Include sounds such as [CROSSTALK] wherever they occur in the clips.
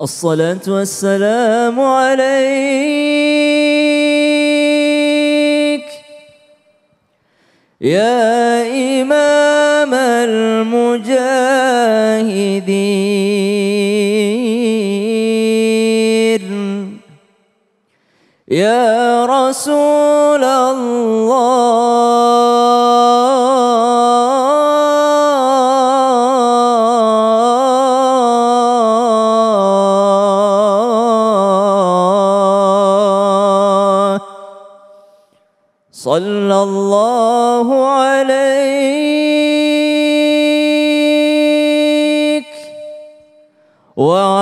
الصلاة والسلام عليك يا إمام المجاهدين يا رسول الله صلى الله عليك وعلى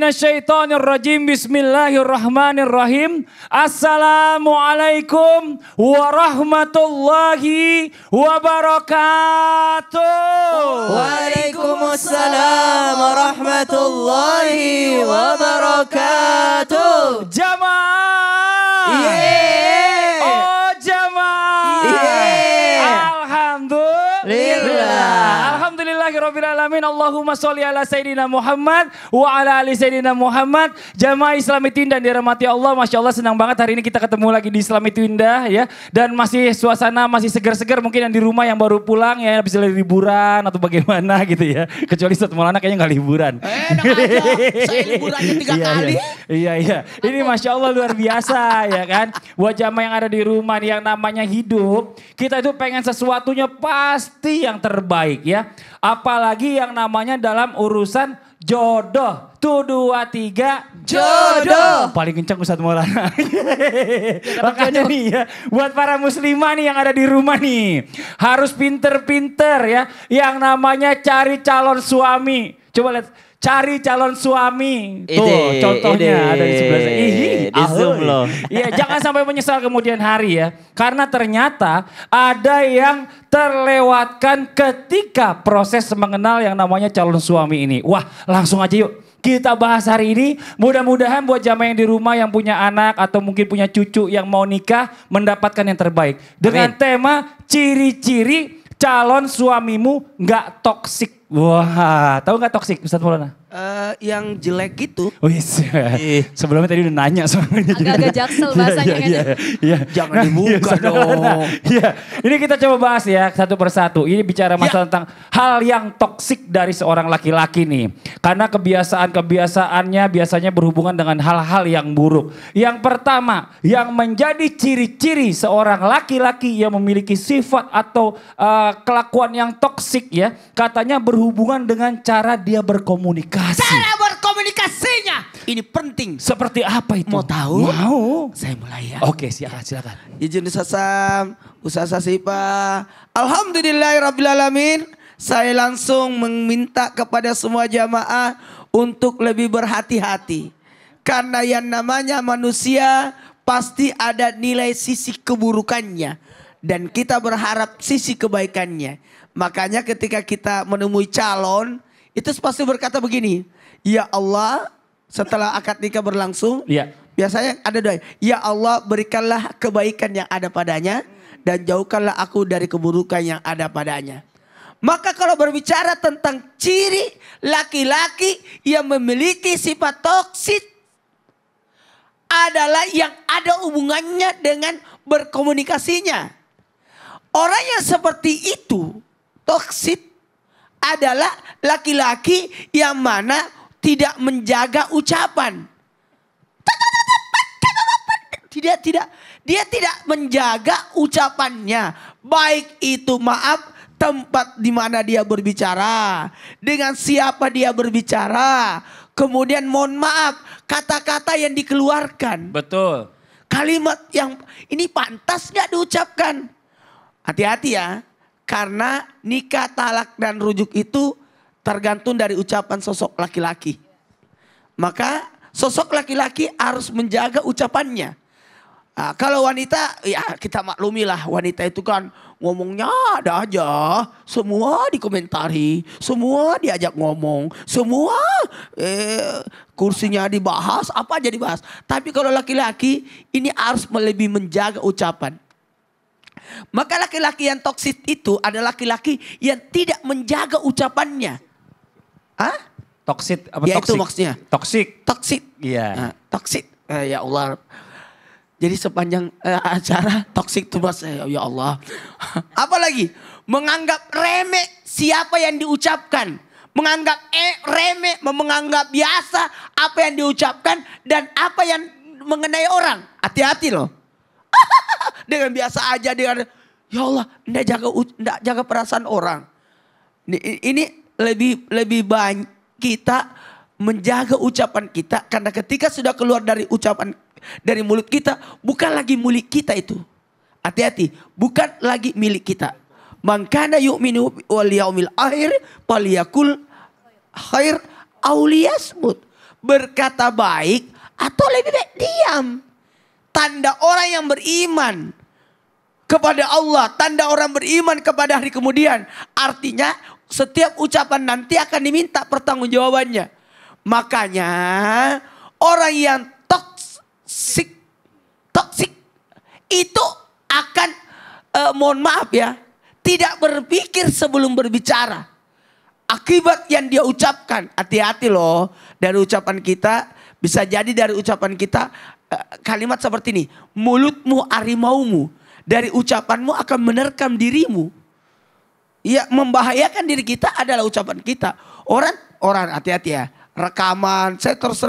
rajim Bismillahirrahmanirrahim. Assalamualaikum warahmatullahi wabarakatuh. Waalaikumsalam warahmatullahi wabarakatuh. Jamaah. Yeah. alamin. Allahumma sholli ala sayyidina Muhammad wa ala ali sayyidina Muhammad. Jamaah Islamitin dan dirahmati Allah, Masya Allah senang banget hari ini kita ketemu lagi di Islami Islamitinda ya. Dan masih suasana masih segar-segar mungkin yang di rumah yang baru pulang ya bisa dari liburan atau bagaimana [LAUGHS] gitu ya. Kecuali Ustaz Maulana kayaknya nggak liburan. Eh, [LAUGHS] Saya liburan tiga iya, iya, kali. Iya, iya. Ini Masya Allah luar biasa ya kan. Buat jamaah yang ada di rumah yang namanya hidup, kita itu pengen sesuatunya pasti yang terbaik ya. Apalagi yang namanya dalam urusan jodoh. tu dua tiga jodoh. Oh, paling kencang Ustadz Maulana. [LAUGHS] Makanya nih ya, buat para muslimah nih yang ada di rumah nih. Harus pinter-pinter ya. Yang namanya cari calon suami. Coba lihat cari calon suami. Ide, Tuh contohnya ide, ada di sebelah saya. Ihi, di Zoom loh. Iya, jangan sampai menyesal kemudian hari ya. Karena ternyata ada yang terlewatkan ketika proses mengenal yang namanya calon suami ini. Wah, langsung aja yuk kita bahas hari ini. Mudah-mudahan buat jamaah yang di rumah yang punya anak atau mungkin punya cucu yang mau nikah mendapatkan yang terbaik. Dengan Amin. tema ciri-ciri calon suamimu nggak toksik. Wah, tahu nggak toksik Ustaz Maulana? Uh, yang jelek gitu. Oh yes. Iya iya. Sebelumnya tadi udah nanya soalnya. Agak-agak jaksel iya, bahasanya yeah, kan yeah, yeah, yeah. Jangan nah, dibuka dong. Ini kita coba bahas ya satu persatu. Ini bicara masalah yeah. tentang hal yang toksik dari seorang laki-laki nih. Karena kebiasaan-kebiasaannya biasanya berhubungan dengan hal-hal yang buruk. Yang pertama, yang menjadi ciri-ciri seorang laki-laki yang memiliki sifat atau uh, kelakuan yang toksik ya, katanya berhubungan dengan cara dia berkomunikasi komunikasi. Cara berkomunikasinya ini penting. Seperti apa itu? Mau tahu? Mau. Saya mulai ya. Oke, silakan silakan. Izin sasam, usaha Rabbil Alamin. Saya langsung meminta kepada semua jamaah untuk lebih berhati-hati. Karena yang namanya manusia pasti ada nilai sisi keburukannya. Dan kita berharap sisi kebaikannya. Makanya ketika kita menemui calon, itu pasti berkata begini, Ya Allah, setelah akad nikah berlangsung, ya. biasanya ada doa, Ya Allah berikanlah kebaikan yang ada padanya, dan jauhkanlah aku dari keburukan yang ada padanya. Maka kalau berbicara tentang ciri laki-laki yang memiliki sifat toksik adalah yang ada hubungannya dengan berkomunikasinya. Orang yang seperti itu toksik adalah laki-laki yang mana tidak menjaga ucapan. Tidak, tidak. Dia tidak menjaga ucapannya. Baik itu maaf tempat di mana dia berbicara. Dengan siapa dia berbicara. Kemudian mohon maaf kata-kata yang dikeluarkan. Betul. Kalimat yang ini pantas nggak diucapkan. Hati-hati ya. Karena nikah, talak, dan rujuk itu tergantung dari ucapan sosok laki-laki. Maka sosok laki-laki harus menjaga ucapannya. Nah, kalau wanita, ya kita maklumilah wanita itu kan ngomongnya ada aja. Semua dikomentari, semua diajak ngomong, semua eh, kursinya dibahas, apa aja dibahas. Tapi kalau laki-laki ini harus lebih menjaga ucapan. Maka laki-laki yang toksit itu adalah laki-laki yang tidak menjaga ucapannya. Hah? Toksit apa ya toxic? itu maksudnya. Toksik. Toksik. Iya. Nah, toksik. Eh, ya Allah. Jadi sepanjang eh, acara toksik tuh bahasa Eh, ya Allah. [LAUGHS] Apalagi menganggap remeh siapa yang diucapkan. Menganggap eh, remeh, menganggap biasa apa yang diucapkan dan apa yang mengenai orang. Hati-hati loh dengan biasa aja dengan ya Allah, ndak jaga ndak jaga perasaan orang. Ini, lebih lebih banyak kita menjaga ucapan kita karena ketika sudah keluar dari ucapan dari mulut kita bukan lagi milik kita itu. Hati-hati, bukan lagi milik kita. Mangkana yu'minu wal yaumil akhir paliyakul khair auliyasmut. Berkata baik atau lebih baik diam tanda orang yang beriman kepada Allah, tanda orang beriman kepada hari kemudian. Artinya setiap ucapan nanti akan diminta pertanggungjawabannya. Makanya orang yang toksik toksik itu akan eh, mohon maaf ya, tidak berpikir sebelum berbicara. Akibat yang dia ucapkan, hati-hati loh dari ucapan kita bisa jadi dari ucapan kita Eh, kalimat seperti ini. Mulutmu arimaumu. Dari ucapanmu akan menerkam dirimu. Ya membahayakan diri kita adalah ucapan kita. Orang, orang hati-hati ya. Rekaman, saya terus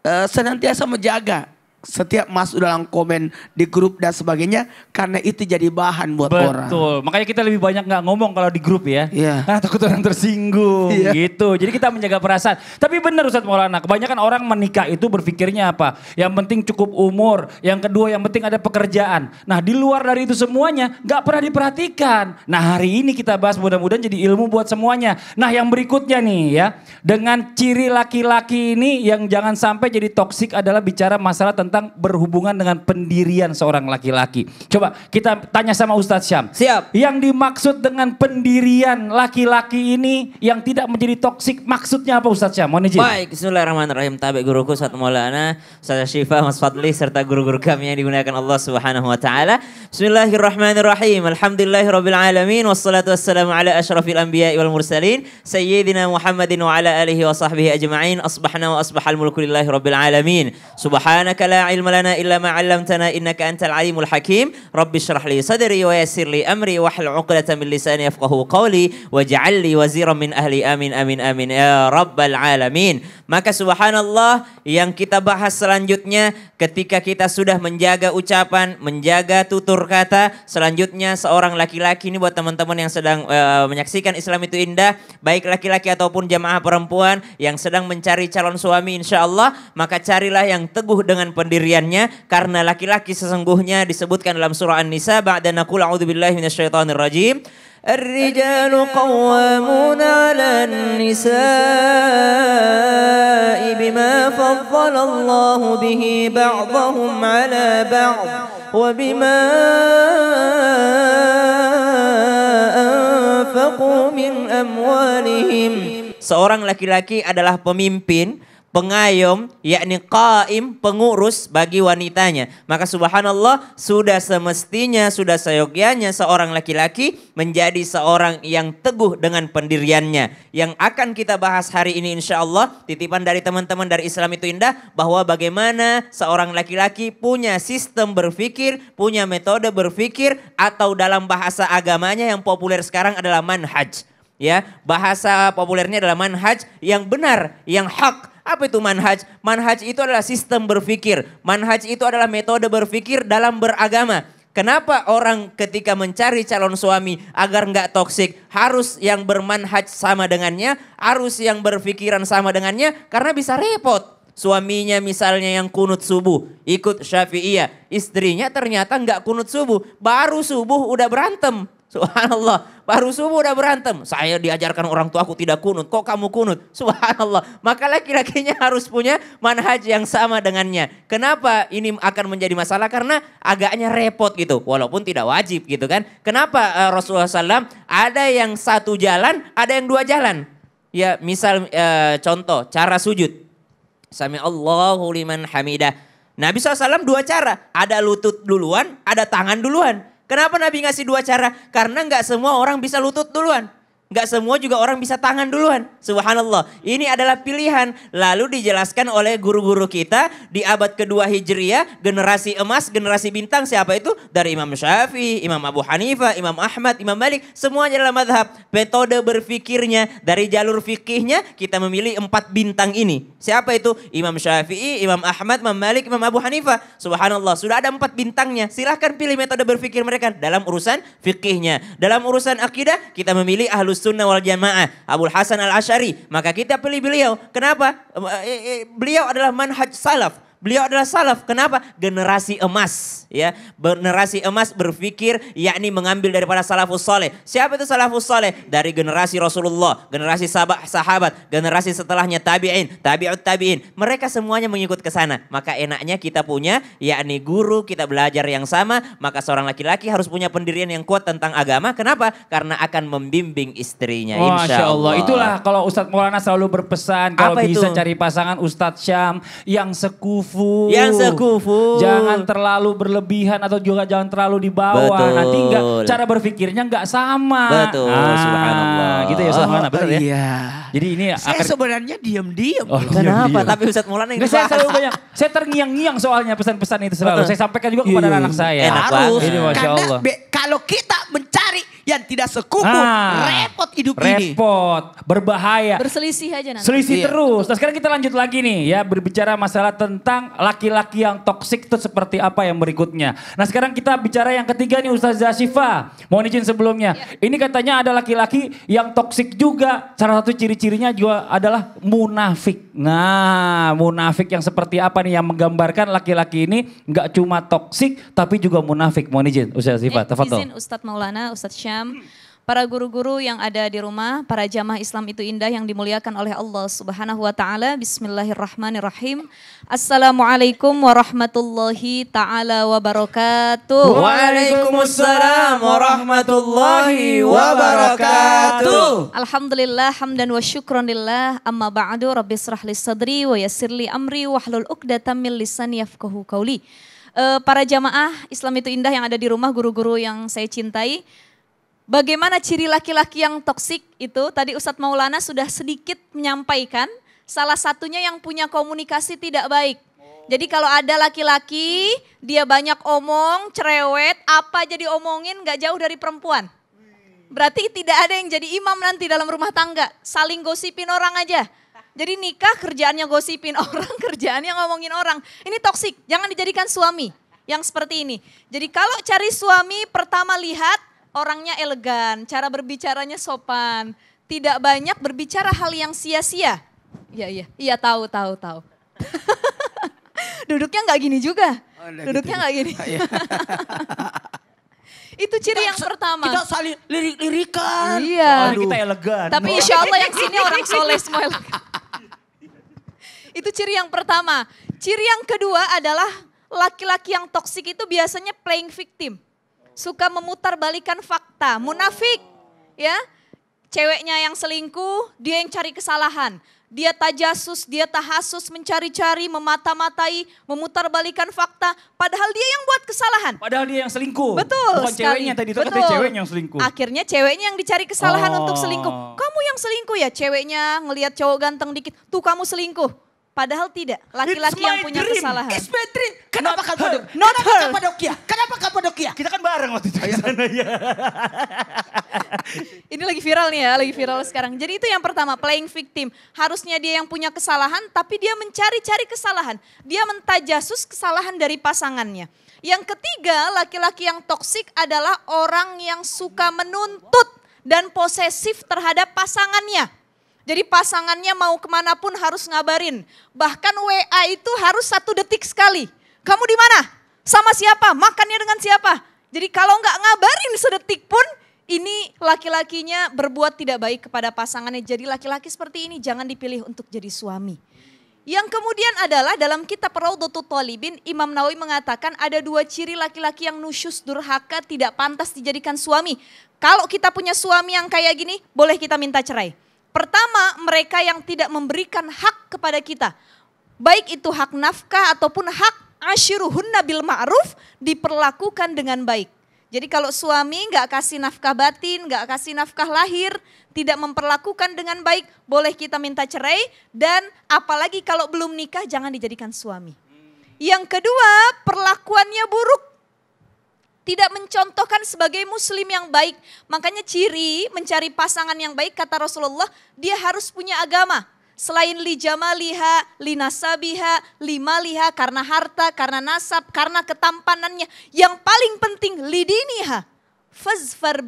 Uh, eh, senantiasa menjaga setiap masuk dalam komen di grup dan sebagainya karena itu jadi bahan buat Betul. orang. Betul. Makanya kita lebih banyak nggak ngomong kalau di grup ya. Iya. Yeah. Nah, takut orang tersinggung yeah. gitu. Jadi kita menjaga perasaan. Tapi benar Ustaz Maulana, kebanyakan orang menikah itu berpikirnya apa? Yang penting cukup umur, yang kedua yang penting ada pekerjaan. Nah, di luar dari itu semuanya nggak pernah diperhatikan. Nah, hari ini kita bahas mudah-mudahan jadi ilmu buat semuanya. Nah, yang berikutnya nih ya, dengan ciri laki-laki ini yang jangan sampai jadi toksik adalah bicara masalah tentang tentang berhubungan dengan pendirian seorang laki-laki. Coba kita tanya sama Ustadz Syam. Siap. Yang dimaksud dengan pendirian laki-laki ini yang tidak menjadi toksik maksudnya apa Ustadz Syam? Mohon izin. Baik, Bismillahirrahmanirrahim. Tabik guruku Ustadz Maulana, Ustadz Syifa, Mas Fadli, serta guru-guru kami yang digunakan Allah Subhanahu Wa Taala. Bismillahirrahmanirrahim. Alhamdulillahirrahmanirrahim. Wassalatu wassalamu ala ashrafil anbiya wal mursalin. Sayyidina Muhammadin wa ala alihi wa sahbihi ajma'in. Asbahna wa asbahal mulku lillahi rabbil alamin. Subhanaka la la ilma lana illa ma 'allamtana innaka antal alimul hakim. Rabbi shrah li sadri wa yassir li amri hlul 'uqdatam min lisani yafqahu qawli waj'al li waziran min ahli amin amin amin ya rabbal alamin. Maka subhanallah yang kita bahas selanjutnya ketika kita sudah menjaga ucapan, menjaga tutur kata, selanjutnya seorang laki-laki ini buat teman-teman yang sedang uh, menyaksikan Islam itu indah, baik laki-laki ataupun jamaah perempuan yang sedang mencari calon suami insyaallah maka carilah yang teguh dengan pen pendiriannya karena laki-laki sesungguhnya disebutkan dalam surah An-Nisa ba'da naqul a'udzubillahi minasyaitonir rajim الرجال قوامون على النساء بما فضل الله به بعضهم على بعض وبما أنفقوا من أموالهم Seorang laki-laki adalah pemimpin pengayom yakni qaim pengurus bagi wanitanya maka subhanallah sudah semestinya sudah seyogianya seorang laki-laki menjadi seorang yang teguh dengan pendiriannya yang akan kita bahas hari ini insya Allah titipan dari teman-teman dari Islam itu indah bahwa bagaimana seorang laki-laki punya sistem berpikir punya metode berpikir atau dalam bahasa agamanya yang populer sekarang adalah manhaj ya bahasa populernya adalah manhaj yang benar yang hak apa itu manhaj? Manhaj itu adalah sistem berpikir. Manhaj itu adalah metode berpikir dalam beragama. Kenapa orang ketika mencari calon suami agar nggak toksik harus yang bermanhaj sama dengannya, harus yang berpikiran sama dengannya karena bisa repot. Suaminya misalnya yang kunut subuh ikut syafi'iyah, istrinya ternyata nggak kunut subuh, baru subuh udah berantem. Subhanallah. Baru subuh udah berantem. Saya diajarkan orang tua aku tidak kunut. Kok kamu kunut? [LAUGHS] Subhanallah. Maka laki-lakinya harus punya manhaj yang sama dengannya. Kenapa ini akan menjadi masalah? Karena agaknya repot gitu. Walaupun tidak wajib gitu kan. Kenapa uh, Rasulullah SAW ada yang satu jalan, ada yang dua jalan. Ya misal uh, contoh cara sujud. Sami Allahu liman hamidah. Nabi SAW dua cara. Ada lutut duluan, ada tangan duluan. Kenapa Nabi ngasih dua cara? Karena nggak semua orang bisa lutut duluan. Gak semua juga orang bisa tangan duluan. Subhanallah. Ini adalah pilihan. Lalu dijelaskan oleh guru-guru kita di abad kedua Hijriah. Generasi emas, generasi bintang siapa itu? Dari Imam Syafi'i, Imam Abu Hanifah, Imam Ahmad, Imam Malik. Semuanya dalam madhab. Metode berfikirnya dari jalur fikihnya kita memilih empat bintang ini. Siapa itu? Imam Syafi'i, Imam Ahmad, Imam Malik, Imam Abu Hanifah. Subhanallah. Sudah ada empat bintangnya. Silahkan pilih metode berfikir mereka dalam urusan fikihnya. Dalam urusan akidah kita memilih ahlus sunnah wal jamaah Abul Hasan al Ashari maka kita pilih beliau kenapa eh, eh, beliau adalah manhaj salaf Beliau adalah salaf. Kenapa? Generasi emas, ya. Generasi emas berpikir yakni mengambil daripada salafus saleh. Siapa itu salafus saleh? Dari generasi Rasulullah, generasi sahabat, generasi setelahnya tabi'in, tabi'ut tabi'in. Mereka semuanya mengikut ke sana. Maka enaknya kita punya yakni guru, kita belajar yang sama, maka seorang laki-laki harus punya pendirian yang kuat tentang agama. Kenapa? Karena akan membimbing istrinya. Oh, insya, Allah. Itulah kalau Ustadz Maulana selalu berpesan kalau Apa bisa itu? cari pasangan Ustadz Syam yang sekuf sekufu. Yang sekufu. Jangan terlalu berlebihan atau juga jangan terlalu di bawah. Betul. Nanti enggak cara berpikirnya enggak sama. Betul. Ah, subhanallah. Gitu ya subhanallah oh, betul ya. Iya. Jadi ini saya akar... sebenarnya diam-diam. Oh, Kenapa? Diem. Tapi Ustaz Maulana yang saya selalu banyak. Saya terngiang-ngiang soalnya pesan-pesan itu selalu. Saya sampaikan juga kepada iya. anak saya. Enak Harus. Ini Masya Allah. Karena kalau kita mencari yang tidak sekufu, nah, repot hidup repot, ini. Repot, berbahaya. Berselisih aja nanti. Selisih iya. terus. Nah sekarang kita lanjut lagi nih ya berbicara masalah tentang tentang laki-laki yang toksik itu seperti apa yang berikutnya. Nah sekarang kita bicara yang ketiga nih Ustazah Syifa. Mohon izin sebelumnya. Ya. Ini katanya ada laki-laki yang toksik juga. Salah satu ciri-cirinya juga adalah munafik. Nah munafik yang seperti apa nih yang menggambarkan laki-laki ini nggak cuma toksik tapi juga munafik. Mohon izin Ustazah Syifa. Eh, izin Ustadz Maulana, Ustadz Syam para guru-guru yang ada di rumah, para jamaah Islam itu indah yang dimuliakan oleh Allah Subhanahu wa taala. Bismillahirrahmanirrahim. Assalamualaikum warahmatullahi taala wabarakatuh. Waalaikumsalam warahmatullahi wabarakatuh. Alhamdulillah hamdan wa syukronillah Amma ba'du rabbi sadri wa yassirli amri wahlul 'uqdatam min lisani yafqahu qawli. Uh, para jamaah Islam itu indah yang ada di rumah, guru-guru yang saya cintai, Bagaimana ciri laki-laki yang toksik itu? Tadi Ustadz Maulana sudah sedikit menyampaikan. Salah satunya yang punya komunikasi tidak baik. Jadi kalau ada laki-laki, dia banyak omong, cerewet, apa jadi omongin gak jauh dari perempuan. Berarti tidak ada yang jadi imam nanti dalam rumah tangga. Saling gosipin orang aja. Jadi nikah kerjaannya gosipin [LAUGHS] orang, kerjaannya ngomongin orang. Ini toksik, jangan dijadikan suami yang seperti ini. Jadi kalau cari suami pertama lihat orangnya elegan, cara berbicaranya sopan, tidak banyak berbicara hal yang sia-sia. Iya, iya, iya tahu, tahu, tahu. [LAUGHS] Duduknya nggak gini juga. Oh, Duduknya gitu. nggak gitu. gini. Ah, iya. [LAUGHS] Itu ciri kita, yang pertama. Kita saling lirik-lirikan. Iya. Oh, kita elegan. Tapi insya Allah yang sini orang soleh semua [LAUGHS] Itu ciri yang pertama. Ciri yang kedua adalah laki-laki yang toksik itu biasanya playing victim. Suka memutarbalikan fakta, munafik. Ya. Ceweknya yang selingkuh, dia yang cari kesalahan. Dia tajasus, dia tahasus, mencari-cari, memata-matai, memutarbalikan fakta. Padahal dia yang buat kesalahan. Padahal dia yang selingkuh. Betul Bukan sekali. ceweknya tadi, itu Betul. ceweknya yang selingkuh. Akhirnya ceweknya yang dicari kesalahan oh. untuk selingkuh. Kamu yang selingkuh ya, ceweknya ngelihat cowok ganteng dikit. Tuh kamu selingkuh Padahal tidak. Laki-laki yang punya dream. kesalahan. It's my dream. Kenapa Kapadok? Not Kenapa her. Kapadokia? Kenapa Kapadokia? Kita kan bareng waktu itu iya. ya. [LAUGHS] Ini lagi viral nih ya, lagi viral sekarang. Jadi itu yang pertama, playing victim. Harusnya dia yang punya kesalahan, tapi dia mencari-cari kesalahan. Dia mentajasus kesalahan dari pasangannya. Yang ketiga, laki-laki yang toksik adalah orang yang suka menuntut dan posesif terhadap pasangannya. Jadi pasangannya mau kemana pun harus ngabarin. Bahkan WA itu harus satu detik sekali. Kamu di mana? Sama siapa? Makannya dengan siapa? Jadi kalau nggak ngabarin sedetik pun, ini laki-lakinya berbuat tidak baik kepada pasangannya. Jadi laki-laki seperti ini jangan dipilih untuk jadi suami. Yang kemudian adalah dalam kitab Raudotu Talibin, Imam Nawawi mengatakan ada dua ciri laki-laki yang nusyus durhaka tidak pantas dijadikan suami. Kalau kita punya suami yang kayak gini, boleh kita minta cerai. Pertama, mereka yang tidak memberikan hak kepada kita. Baik itu hak nafkah ataupun hak asyiruhunna bil ma'ruf diperlakukan dengan baik. Jadi kalau suami nggak kasih nafkah batin, nggak kasih nafkah lahir, tidak memperlakukan dengan baik, boleh kita minta cerai dan apalagi kalau belum nikah jangan dijadikan suami. Yang kedua, perlakuannya buruk tidak mencontohkan sebagai muslim yang baik. Makanya ciri mencari pasangan yang baik kata Rasulullah, dia harus punya agama. Selain li jamaliha, li nasabiha, li maliha, karena harta, karena nasab, karena ketampanannya. Yang paling penting li diniha. Fazfar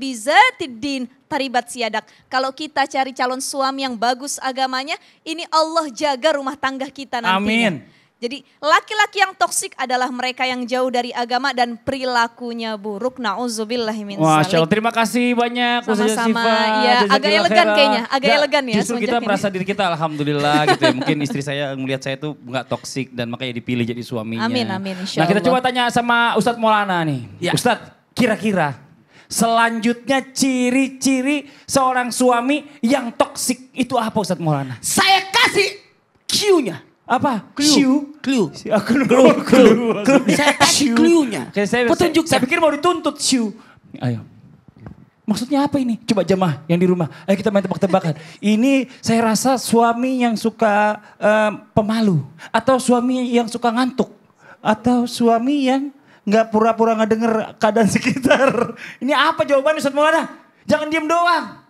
din taribat siadak. Kalau kita cari calon suami yang bagus agamanya, ini Allah jaga rumah tangga kita nantinya. Amin. Jadi laki-laki yang toksik adalah mereka yang jauh dari agama dan perilakunya buruk. Nauzubillah min Wah, Syal, terima kasih banyak Sama-sama. Ya, agak elegan khera. kayaknya, agak gak, elegan ya. Justru kita ini. merasa diri kita alhamdulillah gitu ya. Mungkin istri saya melihat saya tuh nggak toksik dan makanya dipilih jadi suaminya. Amin, amin. Insya nah, kita coba tanya sama Ustadz Maulana nih. Ya. Ustadz, kira-kira selanjutnya ciri-ciri seorang suami yang toksik itu apa Ustadz Maulana? Saya kasih q nya apa? Clue. Clue. Aku clue. Clue. clue. Saya tadi clue-nya. Saya, Petunjuk. Saya, saya pikir mau dituntut. clue Ayo. Maksudnya apa ini? Coba jemaah yang di rumah. Ayo kita main tebak-tebakan. [LAUGHS] ini saya rasa suami yang suka uh, pemalu. Atau suami yang suka ngantuk. Atau suami yang nggak pura-pura dengar keadaan sekitar. [LAUGHS] Ini apa jawabannya Ustaz Maulana? Jangan diem doang.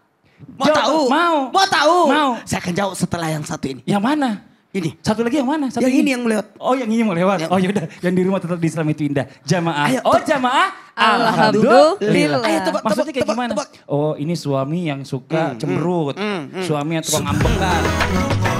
Mau Jawab, tahu? Mau. Mau tahu? Mau. Saya akan jawab setelah yang satu ini. Yang mana? Ini. Satu lagi yang mana? Satu yang ini, ini yang lewat. Oh yang ini mau lewat. Yang. Oh yaudah. Yang di rumah tetap di Islam itu indah. Jamaah. Ayo, oh jamaah. Alhamdulillah. Ayo tebak, Maksudnya kayak tebak, gimana? Tebak. Oh ini suami yang suka hmm. hmm cemberut. Hmm. Hmm. Suami yang tukang ambekan.